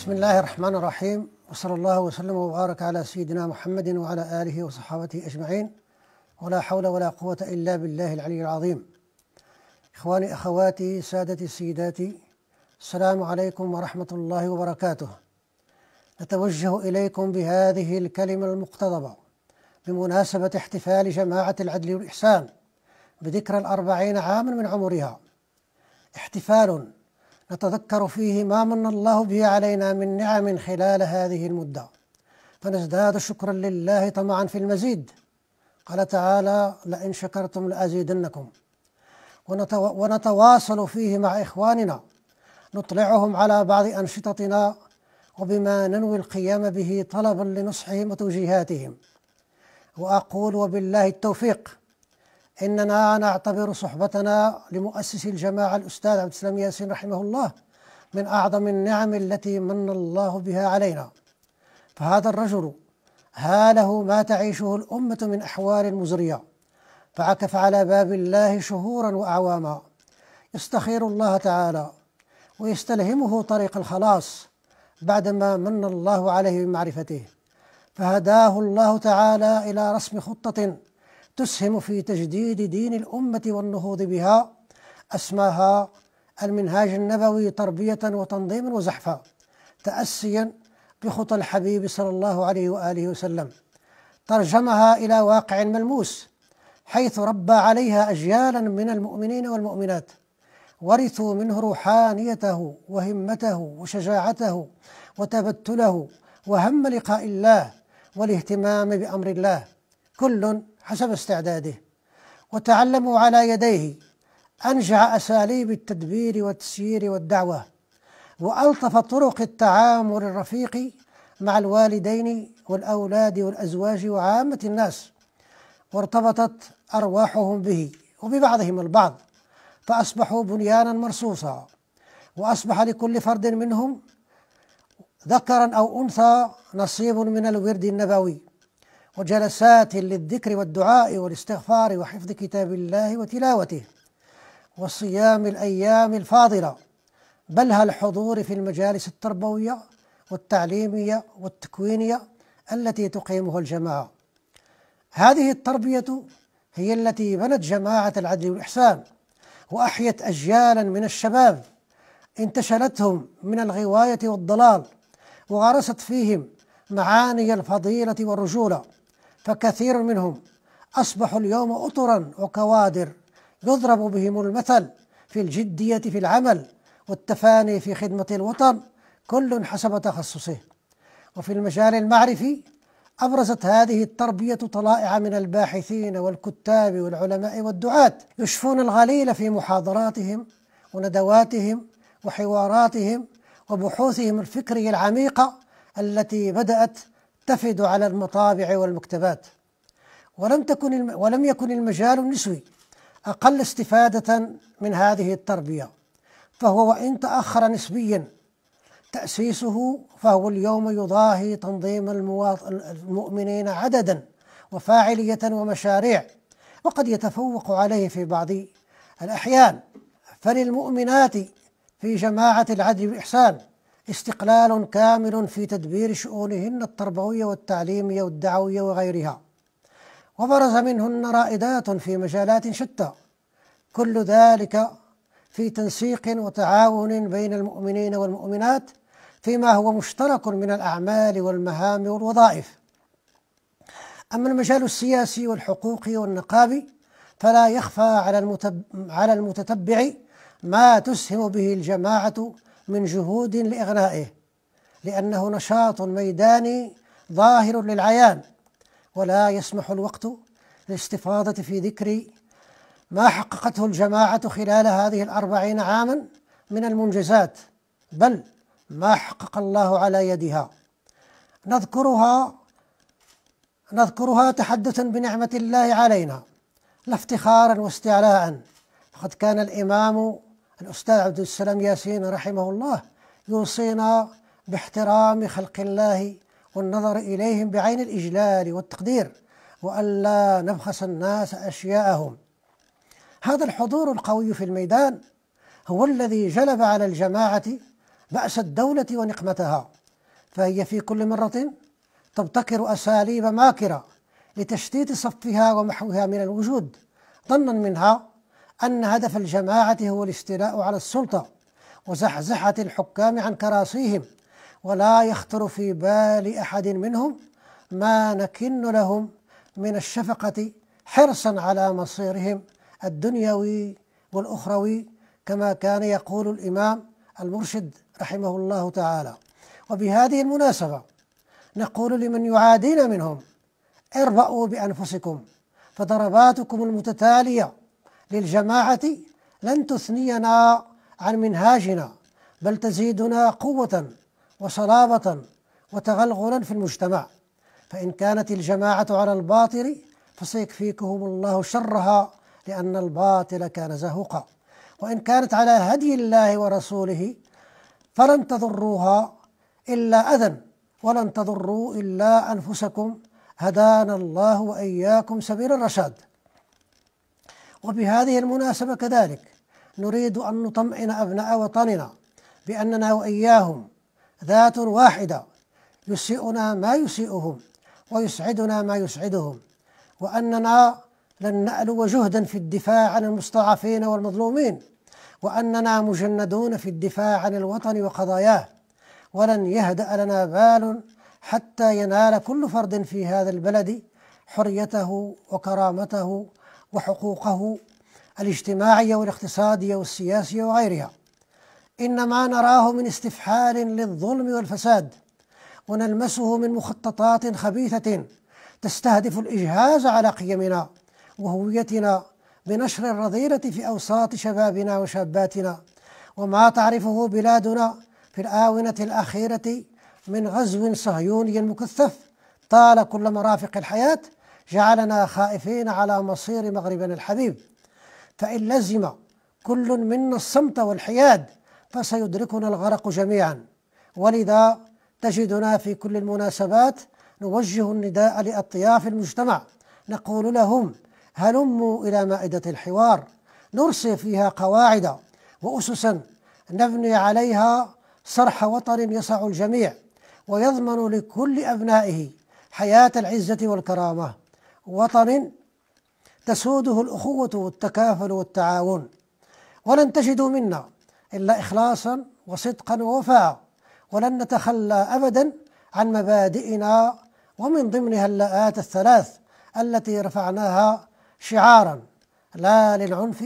بسم الله الرحمن الرحيم وصلى الله وسلم وبارك على سيدنا محمد وعلى آله وصحابته أجمعين ولا حول ولا قوة إلا بالله العلي العظيم إخواني أخواتي سادتي سيداتي السلام عليكم ورحمة الله وبركاته نتوجه إليكم بهذه الكلمة المقتضبة بمناسبة احتفال جماعة العدل والإحسان بذكرى الأربعين عاما من عمرها احتفال نتذكر فيه ما من الله به علينا من نعم خلال هذه المدة فنزداد شكرا لله طمعا في المزيد قال تعالى لئن شكرتم لأزيدنكم ونتواصل فيه مع إخواننا نطلعهم على بعض أنشطتنا وبما ننوي القيام به طلبا لنصحهم وتوجيهاتهم وأقول وبالله التوفيق إننا نعتبر صحبتنا لمؤسس الجماعة الأستاذ عبد السلام ياسين رحمه الله من أعظم النعم التي من الله بها علينا فهذا الرجل هاله ما تعيشه الأمة من أحوال مزرية فعكف على باب الله شهورا وأعواما يستخير الله تعالى ويستلهمه طريق الخلاص بعدما من الله عليه بمعرفته فهداه الله تعالى إلى رسم خطة تسهم في تجديد دين الأمة والنهوض بها أسماها المنهاج النبوي تربية وتنظيما وزحفا تأسيا بخطى الحبيب صلى الله عليه وآله وسلم ترجمها إلى واقع ملموس حيث ربى عليها أجيالا من المؤمنين والمؤمنات ورثوا منه روحانيته وهمته وشجاعته وتبتله وهم لقاء الله والاهتمام بأمر الله كل حسب استعداده وتعلموا على يديه أنجع أساليب التدبير والتسيير والدعوة وألطف طرق التعامل الرفيق مع الوالدين والأولاد والأزواج وعامة الناس وارتبطت أرواحهم به وببعضهم البعض فأصبحوا بنيانا مرصوصا وأصبح لكل فرد منهم ذكرا أو أنثى نصيب من الورد النبوي وجلسات للذكر والدعاء والاستغفار وحفظ كتاب الله وتلاوته وصيام الأيام الفاضلة بلها الحضور في المجالس التربوية والتعليمية والتكوينية التي تقيمها الجماعة هذه التربية هي التي بنت جماعة العدل والإحسان وأحيت أجيالا من الشباب انتشلتهم من الغواية والضلال وغرست فيهم معاني الفضيلة والرجولة فكثير منهم أصبحوا اليوم أطرا وكوادر يضرب بهم المثل في الجدية في العمل والتفاني في خدمة الوطن كل حسب تخصصه وفي المجال المعرفي أبرزت هذه التربية طلائع من الباحثين والكتاب والعلماء والدعاة يشفون الغليل في محاضراتهم وندواتهم وحواراتهم وبحوثهم الفكرية العميقة التي بدأت تفد على المطابع والمكتبات ولم تكن الم... ولم يكن المجال النسوي أقل استفادة من هذه التربية فهو وإن تأخر نسبيا تأسيسه فهو اليوم يضاهي تنظيم المواط... المؤمنين عددا وفاعلية ومشاريع وقد يتفوق عليه في بعض الأحيان فللمؤمنات في جماعة العدل والإحسان استقلال كامل في تدبير شؤونهن التربوية والتعليمية والدعوية وغيرها وبرز منهن رائدات في مجالات شتى كل ذلك في تنسيق وتعاون بين المؤمنين والمؤمنات فيما هو مشترك من الأعمال والمهام والوظائف أما المجال السياسي والحقوقي والنقابي فلا يخفى على, المتب... على المتتبع ما تسهم به الجماعة من جهود لإغنائه لأنه نشاط ميداني ظاهر للعيان ولا يسمح الوقت للاستفاضة في ذكر ما حققته الجماعة خلال هذه الأربعين عاما من المنجزات بل ما حقق الله على يدها نذكرها نذكرها تحدثا بنعمة الله علينا لا افتخارا واستعلاء فقد كان الإمام الأستاذ عبد السلام ياسين رحمه الله يوصينا باحترام خلق الله والنظر إليهم بعين الإجلال والتقدير وألا نبخس الناس أشياءهم هذا الحضور القوي في الميدان هو الذي جلب على الجماعة بأس الدولة ونقمتها فهي في كل مرة تبتكر أساليب ماكرة لتشتيت صفها ومحوها من الوجود ظنا منها أن هدف الجماعة هو الاستيلاء على السلطة وزحزحة الحكام عن كراسيهم ولا يخطر في بال أحد منهم ما نكن لهم من الشفقة حرصا على مصيرهم الدنيوي والأخروي كما كان يقول الإمام المرشد رحمه الله تعالى وبهذه المناسبة نقول لمن يعادينا منهم اربأوا بأنفسكم فضرباتكم المتتالية للجماعة لن تثنينا عن منهاجنا بل تزيدنا قوة وصلابة وتغلغلا في المجتمع فإن كانت الجماعة على الباطل فسيكفيكهم الله شرها لأن الباطل كان زهوقا وإن كانت على هدي الله ورسوله فلن تضروها إلا أذى ولن تضروا إلا أنفسكم هدانا الله وإياكم سبيل الرشاد وبهذه المناسبة كذلك نريد أن نطمئن أبناء وطننا بأننا وإياهم ذات واحدة يسيئنا ما يسيئهم ويسعدنا ما يسعدهم وأننا لن نألو جهدا في الدفاع عن المستضعفين والمظلومين وأننا مجندون في الدفاع عن الوطن وقضاياه ولن يهدأ لنا بال حتى ينال كل فرد في هذا البلد حريته وكرامته وحقوقه الاجتماعية والاقتصادية والسياسية وغيرها إنما نراه من استفحال للظلم والفساد ونلمسه من مخططات خبيثة تستهدف الإجهاز على قيمنا وهويتنا بنشر الرذيلة في أوساط شبابنا وشاباتنا وما تعرفه بلادنا في الآونة الأخيرة من غزو صهيوني مكثف طال كل مرافق الحياة جعلنا خائفين على مصير مغربنا الحبيب فإن لزم كل منا الصمت والحياد فسيدركنا الغرق جميعا ولذا تجدنا في كل المناسبات نوجه النداء لأطياف المجتمع نقول لهم هلموا إلى مائدة الحوار نرسي فيها قواعد وأسسا نبني عليها صرح وطن يسع الجميع ويضمن لكل أبنائه حياة العزة والكرامة وطن تسوده الأخوة والتكافل والتعاون ولن تجدوا منا إلا إخلاصا وصدقا ووفاء ولن نتخلى أبدا عن مبادئنا ومن ضمنها اللاءات الثلاث التي رفعناها شعارا لا للعنف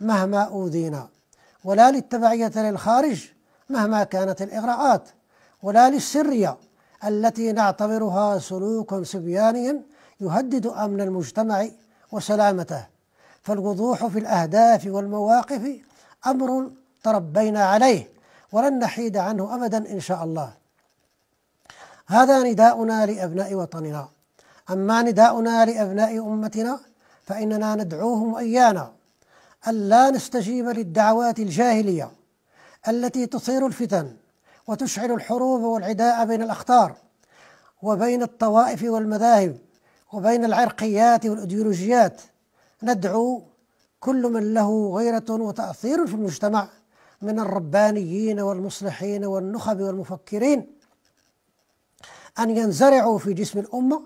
مهما أوذينا ولا للتبعية للخارج مهما كانت الإغراءات ولا للسرية التي نعتبرها سلوكا سبيانيا يهدد أمن المجتمع وسلامته فالوضوح في الأهداف والمواقف أمر تربينا عليه ولن نحيد عنه أبدا إن شاء الله هذا نداؤنا لأبناء وطننا أما نداؤنا لأبناء أمتنا فإننا ندعوهم إيانا ألا نستجيب للدعوات الجاهلية التي تثير الفتن وتشعل الحروب والعداء بين الأخطار وبين الطوائف والمذاهب وبين العرقيات والأيديولوجيات ندعو كل من له غيرة وتأثير في المجتمع من الربانيين والمصلحين والنخب والمفكرين أن ينزرعوا في جسم الأمة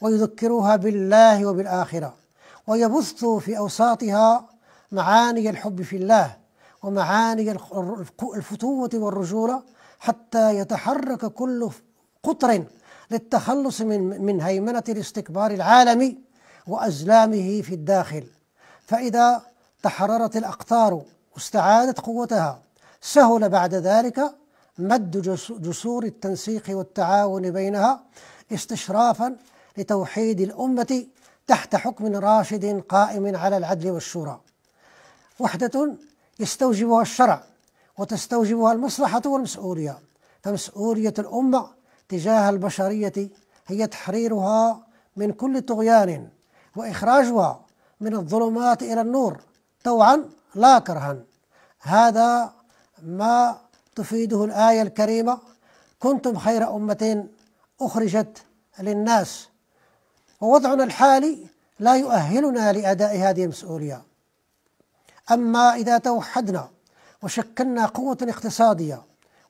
ويذكروها بالله وبالآخرة ويبثوا في أوساطها معاني الحب في الله ومعاني الفتوة والرجولة حتى يتحرك كل قطر للتخلص من من هيمنة الاستكبار العالمي وأزلامه في الداخل فإذا تحررت الأقطار واستعادت قوتها سهل بعد ذلك مد جسور التنسيق والتعاون بينها استشرافا لتوحيد الأمة تحت حكم راشد قائم على العدل والشورى وحدة يستوجبها الشرع وتستوجبها المصلحة والمسؤولية فمسؤولية الأمة تجاه البشرية هي تحريرها من كل طغيان وإخراجها من الظلمات إلى النور طوعا لا كرها هذا ما تفيده الآية الكريمة كنتم خير أمة أخرجت للناس ووضعنا الحالي لا يؤهلنا لأداء هذه المسؤولية أما إذا توحدنا وشكلنا قوة اقتصادية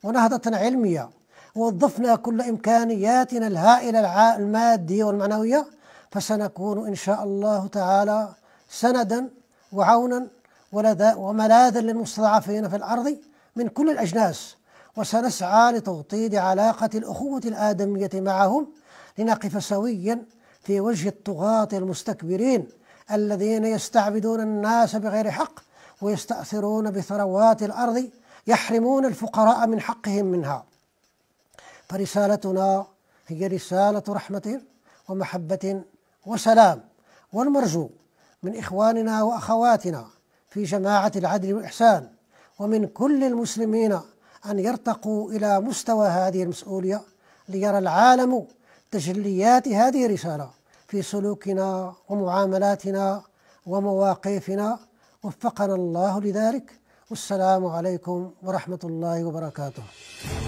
ونهضة علمية ووظفنا كل إمكانياتنا الهائلة المادية والمعنوية فسنكون إن شاء الله تعالى سندا وعونا وملاذا للمستضعفين في الأرض من كل الأجناس وسنسعى لتوطيد علاقة الأخوة الآدمية معهم لنقف سويا في وجه الطغاة المستكبرين الذين يستعبدون الناس بغير حق ويستأثرون بثروات الأرض يحرمون الفقراء من حقهم منها فرسالتنا هي رسالة رحمة ومحبة وسلام والمرجو من إخواننا وأخواتنا في جماعة العدل والإحسان ومن كل المسلمين أن يرتقوا إلى مستوى هذه المسؤولية ليرى العالم تجليات هذه الرسالة في سلوكنا ومعاملاتنا ومواقفنا وفقنا الله لذلك والسلام عليكم ورحمة الله وبركاته